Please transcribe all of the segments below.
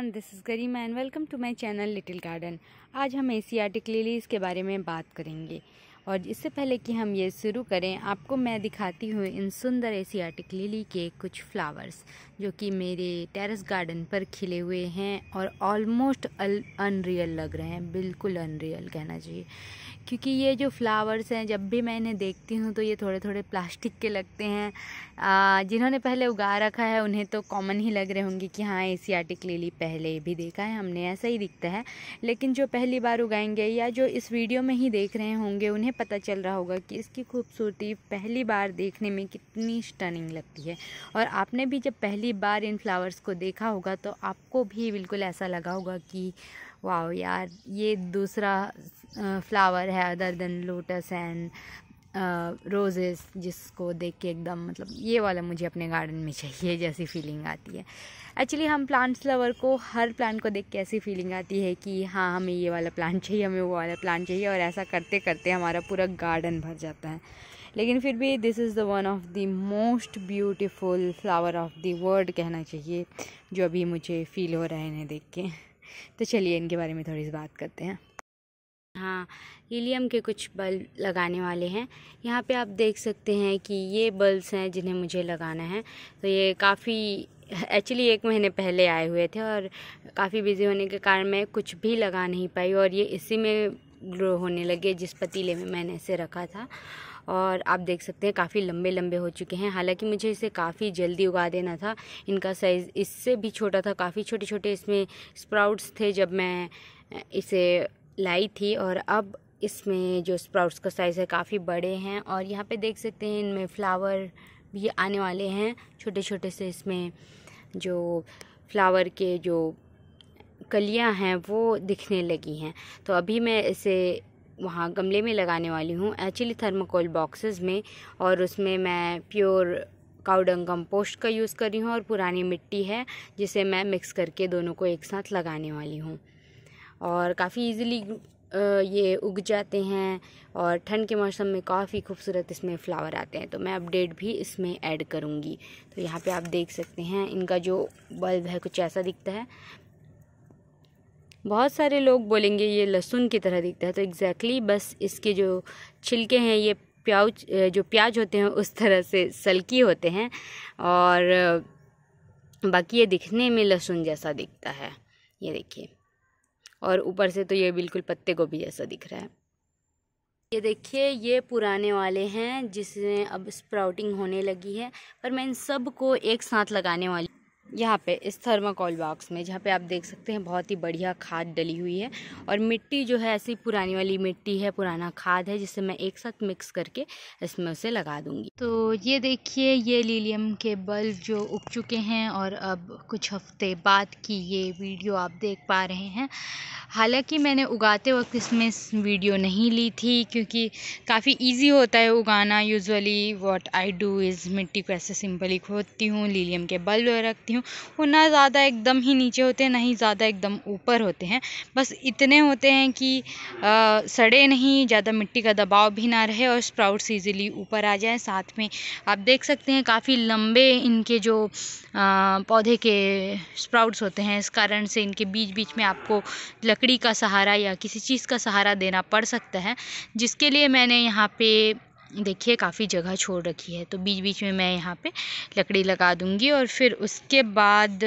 Everyone this is Garima and welcome to my channel little garden आज हम Asiatic lilies के बारे में बात करेंगे और इससे पहले कि हम ये शुरू करें आपको मैं दिखाती हूँ इन सुंदर एशियाटिक लिली के कुछ फ्लावर्स जो कि मेरे टेरेस गार्डन पर खिले हुए हैं और ऑलमोस्ट अनरियल लग रहे हैं बिल्कुल अनरियल कहना चाहिए क्योंकि ये जो फ्लावर्स हैं जब भी मैं इन्हें देखती हूँ तो ये थोड़े थोड़े प्लास्टिक के लगते हैं जिन्होंने पहले उगा रखा है उन्हें तो कॉमन ही लग रहे होंगे कि हाँ एशियाटिक लिली पहले भी देखा है हमने ऐसा ही दिखता है लेकिन जो पहली बार उगाएंगे या जो इस वीडियो में ही देख रहे होंगे उन्हें पता चल रहा होगा कि इसकी खूबसूरती पहली बार देखने में कितनी स्टनिंग लगती है और आपने भी जब पहली बार इन फ्लावर्स को देखा होगा तो आपको भी बिल्कुल ऐसा लगा होगा कि वाह यार ये दूसरा फ्लावर है other than lotus and roses जिसको देख के एकदम मतलब ये वाला मुझे अपने गार्डन में चाहिए जैसी फीलिंग आती है एक्चुअली हम प्लांट्स लवर को हर प्लांट को देख के ऐसी फीलिंग आती है कि हाँ हमें ये वाला प्लांट चाहिए हमें वो वाला प्लांट चाहिए और ऐसा करते करते हमारा पूरा गार्डन भर जाता है लेकिन फिर भी this is the one of the most beautiful flower of the world कहना चाहिए जो अभी मुझे फील हो रहा है इन्हें देख के तो चलिए इनके बारे में थोड़ी सी बात करते हैं हाँ हीलियम के कुछ बल्ब लगाने वाले हैं यहाँ पे आप देख सकते हैं कि ये बल्ब्स हैं जिन्हें मुझे लगाना है तो ये काफ़ी एक्चुअली एक महीने पहले आए हुए थे और काफ़ी बिज़ी होने के कारण मैं कुछ भी लगा नहीं पाई और ये इसी में ग्रो होने लगे जिस पतीले में मैंने इसे रखा था और आप देख सकते हैं काफ़ी लंबे लंबे हो चुके हैं हालांकि मुझे इसे काफ़ी जल्दी उगा देना था इनका साइज़ इससे भी छोटा था काफ़ी छोटे छोटे इसमें स्प्राउट्स थे जब मैं इसे लाई थी और अब इसमें जो स्प्राउट्स का साइज़ है काफ़ी बड़े हैं और यहाँ पे देख सकते हैं इनमें फ्लावर भी आने वाले हैं छोटे छोटे से इसमें जो फ्लावर के जो कलियाँ हैं वो दिखने लगी हैं तो अभी मैं इसे वहाँ गमले में लगाने वाली हूँ एक्चुअली थर्माकोल बॉक्सेस में और उसमें मैं प्योर काउडंग कंपोस्ट का यूज़ कर रही हूँ और पुरानी मिट्टी है जिसे मैं मिक्स करके दोनों को एक साथ लगाने वाली हूँ और काफ़ी इजीली ये उग जाते हैं और ठंड के मौसम में काफ़ी खूबसूरत इसमें फ़्लावर आते हैं तो मैं अपडेट भी इसमें ऐड करूँगी तो यहाँ पे आप देख सकते हैं इनका जो बल्ब है कुछ ऐसा दिखता है बहुत सारे लोग बोलेंगे ये लहसुन की तरह दिखता है तो एग्जैक्टली बस इसके जो छिलके हैं ये प्याज जो प्याज होते हैं उस तरह से सल्की होते हैं और बाकी ये दिखने में लहसुन जैसा दिखता है ये देखिए और ऊपर से तो ये बिल्कुल पत्ते गोभी जैसा दिख रहा है ये देखिए ये पुराने वाले हैं जिसमें अब स्प्राउटिंग होने लगी है पर मैं इन सब को एक साथ लगाने वाली यहाँ पे इस थर्माकोल बॉक्स में जहाँ पे आप देख सकते हैं बहुत ही बढ़िया खाद डली हुई है और मिट्टी जो है ऐसी पुरानी वाली मिट्टी है पुराना खाद है जिसे मैं एक साथ मिक्स करके इसमें उसे लगा दूँगी तो ये देखिए ये लीलियम के बल्ब जो उग चुके हैं और अब कुछ हफ्ते बाद की ये वीडियो आप देख पा रहे हैं हालांकि मैंने उगाते वक्त इसमें वीडियो नहीं ली थी क्योंकि काफ़ी ईजी होता है उगाना usually what I do is मिट्टी को ऐसे सिंपली खोदती हूँ लीलियम के बल्ब रखती हूँ हूँ वो ना ज़्यादा एकदम ही नीचे होते हैं ना ही ज़्यादा एकदम ऊपर होते हैं बस इतने होते हैं कि आ, सड़े नहीं ज़्यादा मिट्टी का दबाव भी ना रहे और स्प्राउट्स ईजिली ऊपर आ जाए साथ में आप देख सकते हैं काफ़ी लंबे इनके जो आ, पौधे के स्प्राउट्स होते हैं इस कारण से इनके बीच बीच में आपको लकड़ी का सहारा या किसी चीज़ का सहारा देना पड़ सकता है जिसके लिए मैंने यहाँ पे देखिए काफ़ी जगह छोड़ रखी है तो बीच बीच में मैं यहाँ पे लकड़ी लगा दूँगी और फिर उसके बाद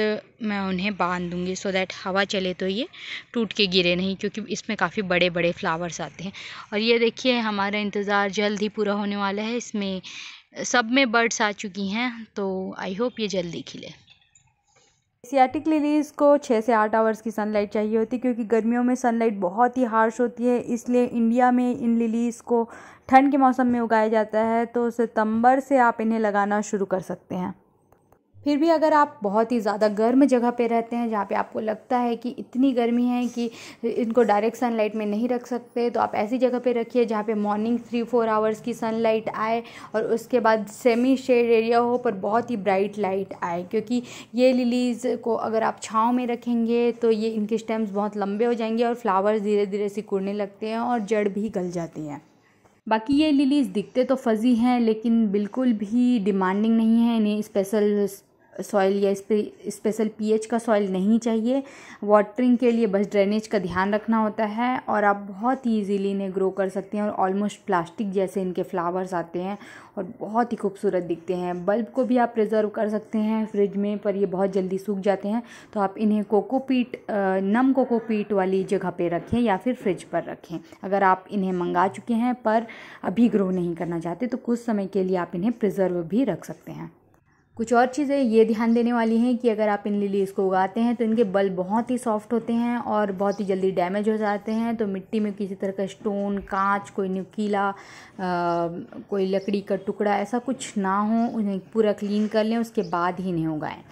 मैं उन्हें बांध दूँगी सो दैट हवा चले तो ये टूट के गिरे नहीं क्योंकि इसमें काफ़ी बड़े बड़े फ्लावर्स आते हैं और ये देखिए हमारा इंतज़ार जल्द ही पूरा होने वाला है इसमें सब में बर्ड्स आ चुकी हैं तो आई होप ये जल्दी खिले एसियाटिक लिलीज़ को छः से आठ आवर्स की सनलाइट चाहिए होती है क्योंकि गर्मियों में सनलाइट बहुत ही हार्श होती है इसलिए इंडिया में इन लिलीज़ को ठंड के मौसम में उगाया जाता है तो सितंबर से आप इन्हें लगाना शुरू कर सकते हैं फिर भी अगर आप बहुत ही ज़्यादा गर्म जगह पे रहते हैं जहाँ पे आपको लगता है कि इतनी गर्मी है कि इनको डायरेक्ट सनलाइट में नहीं रख सकते तो आप ऐसी जगह पे रखिए जहाँ पे मॉर्निंग थ्री फोर आवर्स की सनलाइट आए और उसके बाद सेमी शेड एरिया हो पर बहुत ही ब्राइट लाइट आए क्योंकि ये लिलीज़ को अगर आप छाँव में रखेंगे तो ये इनके स्टेम्स बहुत लंबे हो जाएंगे और फ्लावर्स धीरे धीरे सिकुड़ने लगते हैं और जड़ भी गल जाती हैं बाकी ये लिलीज़ दिखते तो फजी हैं लेकिन बिल्कुल भी डिमांडिंग नहीं है इन्हें स्पेशल सॉइल या स्पेशल पीएच का सॉइल नहीं चाहिए वाटरिंग के लिए बस ड्रेनेज का ध्यान रखना होता है और आप बहुत ही ईजीली इन्हें ग्रो कर सकते हैं और ऑलमोस्ट प्लास्टिक जैसे इनके फ्लावर्स आते हैं और बहुत ही खूबसूरत दिखते हैं बल्ब को भी आप प्रिजर्व कर सकते हैं फ्रिज में पर ये बहुत जल्दी सूख जाते हैं तो आप इन्हें कोकोपीट नम कोकोपीट वाली जगह पर रखें या फिर फ्रिज पर रखें अगर आप इन्हें मंगा चुके हैं पर अभी ग्रो नहीं करना चाहते तो कुछ समय के लिए आप इन्हें प्रिजर्व भी रख सकते हैं कुछ और चीज़ें ये ध्यान देने वाली हैं कि अगर आप इन लिलीज़ को उगाते हैं तो इनके बल बहुत ही सॉफ्ट होते हैं और बहुत ही जल्दी डैमेज हो जाते हैं तो मिट्टी में किसी तरह का स्टोन कांच कोई नुकीला कोई लकड़ी का टुकड़ा ऐसा कुछ ना हो उन्हें पूरा क्लीन कर लें उसके बाद ही इन्हें उगाएँ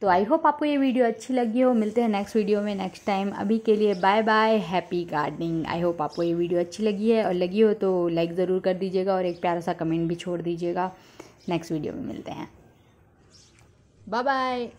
तो आई होप आपको ये वीडियो अच्छी लगी हो मिलते हैं नेक्स्ट वीडियो में नेक्स्ट टाइम अभी के लिए bye bye happy gardening I hope आपको ये वीडियो अच्छी लगी है और लगी हो तो लाइक ज़रूर कर दीजिएगा और एक प्यारा सा कमेंट भी छोड़ दीजिएगा नेक्स्ट वीडियो में मिलते हैं Bye bye.